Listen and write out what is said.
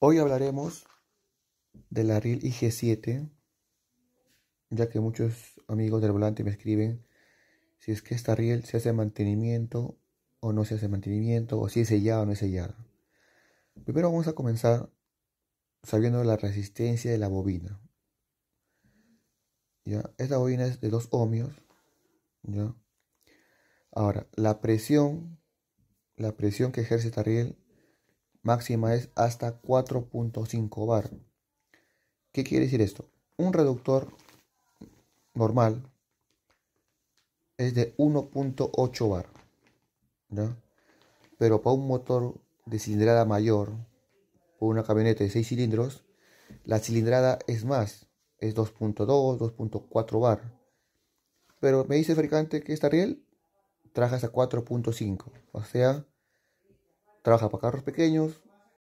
Hoy hablaremos de la riel IG7, ya que muchos amigos del volante me escriben si es que esta riel se hace mantenimiento o no se hace mantenimiento, o si es sellada o no es sellada. Primero vamos a comenzar sabiendo la resistencia de la bobina. ¿Ya? Esta bobina es de 2 ohmios. Ahora, la presión, la presión que ejerce esta riel máxima es hasta 4.5 bar. ¿Qué quiere decir esto? Un reductor normal es de 1.8 bar. Pero para un motor de cilindrada mayor o una camioneta de 6 cilindros, la cilindrada es más, es 2.2, 2.4 bar. Pero me dice el fabricante que esta riel traja hasta 4.5, o sea, trabaja para carros pequeños,